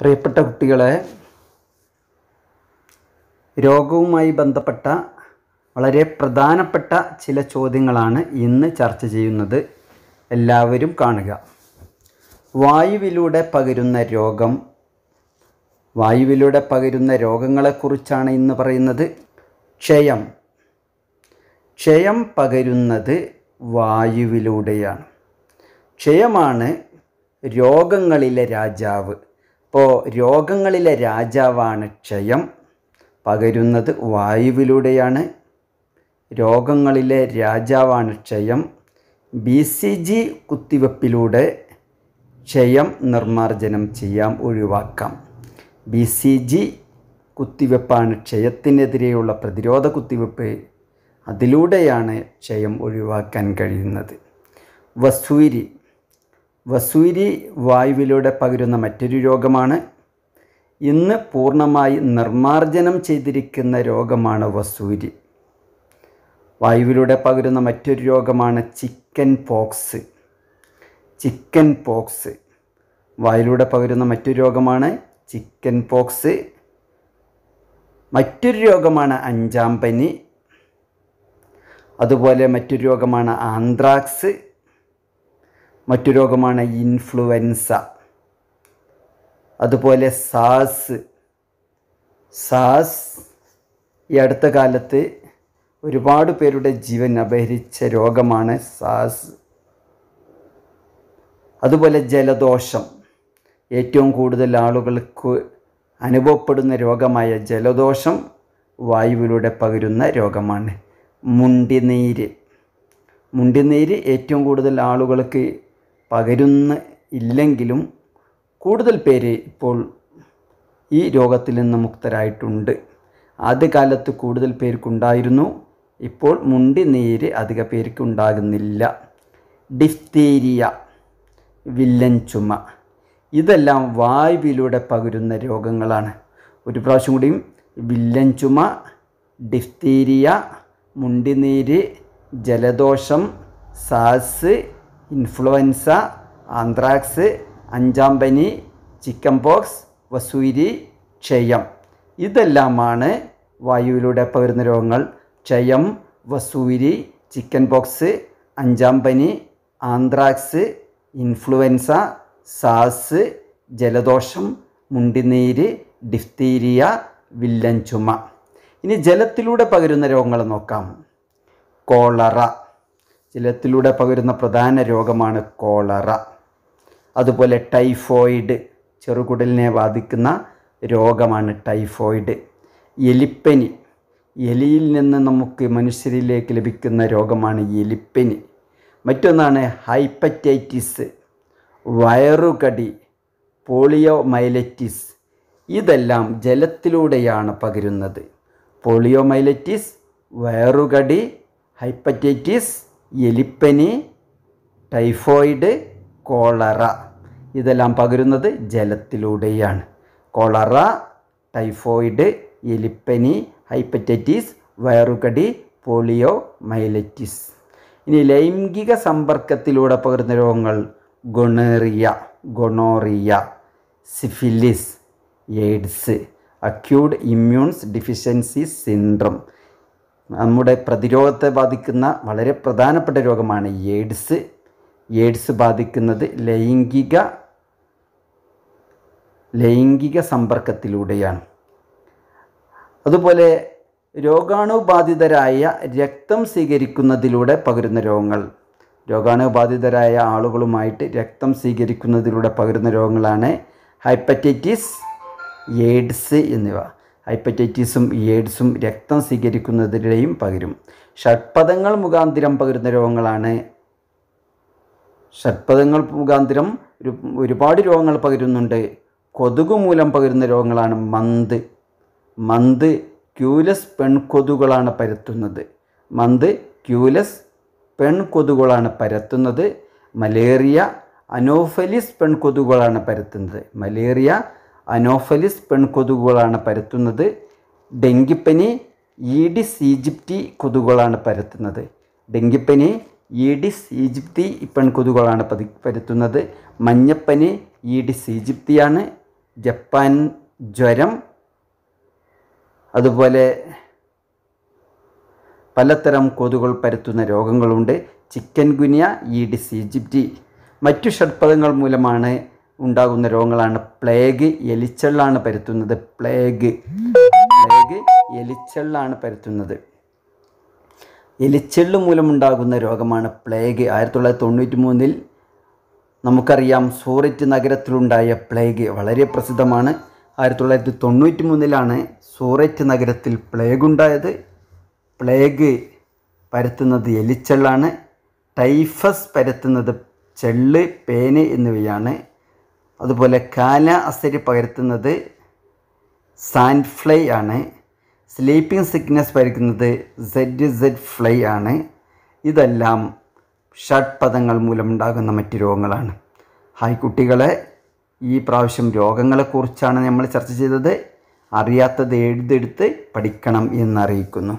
പ്രിയപ്പെട്ട കുട്ടികളെ രോഗവുമായി ബന്ധപ്പെട്ട വളരെ പ്രധാനപ്പെട്ട ചില ചോദ്യങ്ങളാണ് ഇന്ന് ചർച്ച ചെയ്യുന്നത് എല്ലാവരും കാണുക വായുവിലൂടെ പകരുന്ന രോഗം വായുവിലൂടെ പകരുന്ന രോഗങ്ങളെക്കുറിച്ചാണ് ഇന്ന് പറയുന്നത് ക്ഷയം ക്ഷയം പകരുന്നത് വായുവിലൂടെയാണ് ക്ഷയമാണ് രോഗങ്ങളിലെ രാജാവ് ഇപ്പോൾ രോഗങ്ങളിലെ രാജാവാണ് ക്ഷയം പകരുന്നത് വായുവിലൂടെയാണ് രോഗങ്ങളിലെ രാജാവാണ് ക്ഷയം ബി സി ജി കുത്തിവെപ്പിലൂടെ ക്ഷയം നിർമ്മാർജ്ജനം ചെയ്യാം ഒഴിവാക്കാം ബി സി ജി കുത്തിവെപ്പാണ് ക്ഷയത്തിനെതിരെയുള്ള പ്രതിരോധ കുത്തിവെപ്പ് അതിലൂടെയാണ് ക്ഷയം ഒഴിവാക്കാൻ കഴിയുന്നത് വസൂരി വസൂരി വായുവിലൂടെ പകരുന്ന മറ്റൊരു രോഗമാണ് ഇന്ന് പൂർണ്ണമായി നിർമാർജനം ചെയ്തിരിക്കുന്ന രോഗമാണ് വസൂരി വായുവിലൂടെ പകരുന്ന മറ്റൊരു രോഗമാണ് ചിക്കൻ പോക്സ് ചിക്കൻ പോക്സ് വായിലൂടെ പകരുന്ന മറ്റൊരു രോഗമാണ് ചിക്കൻ പോക്സ് മറ്റൊരു രോഗമാണ് അഞ്ചാം പനി അതുപോലെ മറ്റൊരു രോഗമാണ് ആന്ത്രാക്സ് മറ്റു രോഗമാണ് ഇൻഫ്ലുവൻസ അതുപോലെ സാസ് സാസ് ഈ അടുത്ത കാലത്ത് ഒരുപാട് പേരുടെ ജീവൻ അപഹരിച്ച രോഗമാണ് സാസ് അതുപോലെ ജലദോഷം ഏറ്റവും കൂടുതൽ ആളുകൾക്ക് അനുഭവപ്പെടുന്ന രോഗമായ ജലദോഷം വായുവിലൂടെ പകരുന്ന രോഗമാണ് മുണ്ടിനീര് മുണ്ടിനീര് ഏറ്റവും കൂടുതൽ ആളുകൾക്ക് പകരുന്ന ഇല്ലെങ്കിലും കൂടുതൽ പേര് ഇപ്പോൾ ഈ രോഗത്തിൽ നിന്ന് മുക്തരായിട്ടുണ്ട് ആദ്യകാലത്ത് കൂടുതൽ പേർക്കുണ്ടായിരുന്നു ഇപ്പോൾ മുണ്ടി നീര് അധിക പേർക്കുണ്ടാകുന്നില്ല ഡിഫ്തീരിയ വില്ലൻ ചുമ ഇതെല്ലാം വായുവിലൂടെ പകരുന്ന രോഗങ്ങളാണ് ഒരു പ്രാവശ്യം കൂടിയും വില്ലൻ ചുമ ഡിഫ്തീരിയ മുണ്ടിനീര് ജലദോഷം സാസ് ഇൻഫ്ലുവൻസ ആന്ത്രാക്സ് അഞ്ചാം പനി ചിക്കൻ പോക്സ് വസൂരി ക്ഷയം ഇതെല്ലാമാണ് വായുവിലൂടെ പകരുന്ന രോഗങ്ങൾ ക്ഷയം വസൂരി ചിക്കൻ പോക്സ് അഞ്ചാം പനി ആന്ത്രാക്സ് ഇൻഫ്ലുവൻസ സാസ് ജലദോഷം മുണ്ടിനീര് ഡിഫ്തീരിയ വില്ലൻ ചുമ ഇനി ജലത്തിലൂടെ പകരുന്ന രോഗങ്ങൾ നോക്കാം കോളറ ജലത്തിലൂടെ പകരുന്ന പ്രധാന രോഗമാണ് കോളറ അതുപോലെ ടൈഫോയിഡ് ചെറുകുടലിനെ ബാധിക്കുന്ന രോഗമാണ് ടൈഫോയിഡ് എലിപ്പനി എലിയിൽ നിന്ന് നമുക്ക് മനുഷ്യരിലേക്ക് ലഭിക്കുന്ന രോഗമാണ് എലിപ്പനി മറ്റൊന്നാണ് ഹൈപ്പറ്റൈറ്റിസ് വയറുകടി പോളിയോ മൈലറ്റിസ് ഇതെല്ലാം ജലത്തിലൂടെയാണ് പകരുന്നത് പോളിയോ മൈലറ്റിസ് വയറുകടി ഹൈപ്പറ്റൈറ്റിസ് എലിപ്പനി ടൈഫോയിഡ് കോളറ ഇതെല്ലാം പകരുന്നത് ജലത്തിലൂടെയാണ് കോളറ ടൈഫോയിഡ് എലിപ്പനി ഹൈപ്പറ്റൈറ്റിസ് വയറുകടി പോളിയോ മൈലറ്റിസ് ഇനി ലൈംഗിക സമ്പർക്കത്തിലൂടെ പകരുന്ന രോഗങ്ങൾ gonorrhoea gonorrhoea syphilis AIDS acute immunes deficiency syndrome നമ്മുടെ പ്രതിരോധത്തെ ബാധിക്കുന്ന വളരെ പ്രധാനപ്പെട്ട രോഗമാണ് എയ്ഡ്സ് എയ്ഡ്സ് ബാധിക്കുന്നത് ലൈംഗിക ലൈംഗിക സമ്പർക്കത്തിലൂടെയാണ് അതുപോലെ രോഗാണുബാധിതരായ രക്തം സ്വീകരിക്കുന്നതിലൂടെ പകരുന്ന രോഗങ്ങൾ രോഗാണുബാധിതരായ ആളുകളുമായിട്ട് രക്തം സ്വീകരിക്കുന്നതിലൂടെ പകരുന്ന രോഗങ്ങളാണ് ഹൈപ്പറ്റൈറ്റിസ് എയ്ഡ്സ് എന്നിവ ഹൈപ്പറ്റൈറ്റിസും എയ്ഡ്സും രക്തം സ്വീകരിക്കുന്നതിലൂടെയും പകരും ഷഡ്പഥങ്ങൾ മുഖാന്തിരം പകരുന്ന രോഗങ്ങളാണ് ഷഡ്പഥങ്ങൾ മുഖാന്തിരം ഒരു ഒരുപാട് രോഗങ്ങൾ പകരുന്നുണ്ട് കൊതുക് മൂലം പകരുന്ന രോഗങ്ങളാണ് മന്ത് മന്ത് ക്യൂലസ് പെൺകൊതുകളാണ് പരത്തുന്നത് മന്ത് ക്യൂലസ് പെൺകൊതുകളാണ് പരത്തുന്നത് മലേറിയ അനോഫലിസ് പെൺകൊതുകളാണ് പരത്തുന്നത് മലേറിയ അനോഫലിസ് പെൺകൊതുകുകളാണ് പരത്തുന്നത് ഡെങ്കിപ്പനി ഈഡിസ് ഈജിപ്തി കൊതുകുകളാണ് പരത്തുന്നത് ഡെങ്കിപ്പനി ഈഡിസ് ഈജിപ്തി പെൺകൊതുകുകളാണ് പതി പരത്തുന്നത് മഞ്ഞപ്പനി ഈഡിസ് ഈജിപ്തിയാണ് ജപ്പാൻ ജ്വരം അതുപോലെ പലതരം കൊതുകൾ പരത്തുന്ന രോഗങ്ങളുണ്ട് ചിക്കൻ ഗുനിയ ഈഡിസ് ഈജിപ്തി മറ്റു ഷഡ്പദങ്ങൾ മൂലമാണ് ഉണ്ടാകുന്ന രോഗങ്ങളാണ് പ്ലേഗ് എലിച്ചെള്ളാണ് പരത്തുന്നത് പ്ലേഗ് പ്ലേഗ് എലിച്ചെള്ളാണ് പരത്തുന്നത് എലിച്ചെള്ള് മൂലമുണ്ടാകുന്ന രോഗമാണ് പ്ലേഗ് ആയിരത്തി തൊള്ളായിരത്തി തൊണ്ണൂറ്റി മൂന്നിൽ നമുക്കറിയാം സൂററ്റ് നഗരത്തിലുണ്ടായ പ്ലേഗ് വളരെ പ്രസിദ്ധമാണ് ആയിരത്തി തൊള്ളായിരത്തി തൊണ്ണൂറ്റി മൂന്നിലാണ് സൂററ്റ് നഗരത്തിൽ പ്ലേഗ് ഉണ്ടായത് പ്ലേഗ് പരത്തുന്നത് എലിച്ചെള്ളാണ് ടൈഫസ് പരത്തുന്നത് ചെള്ള് പേന് എന്നിവയാണ് അതുപോലെ കാന അസരി പകർത്തുന്നത് സാൻഡ് ഫ്ലൈ ആണ് സ്ലീപ്പിംഗ് സിക്നസ് പകരുന്നത് സെഡ് സെഡ് ഫ്ലൈ ആണ് ഇതെല്ലാം ഷഡ് പദങ്ങൾ ഉണ്ടാകുന്ന മറ്റ് രോഗങ്ങളാണ് ഹായ് കുട്ടികളെ ഈ പ്രാവശ്യം രോഗങ്ങളെക്കുറിച്ചാണ് നമ്മൾ ചർച്ച ചെയ്തത് അറിയാത്തത് എഴുതെടുത്ത് പഠിക്കണം എന്നറിയിക്കുന്നു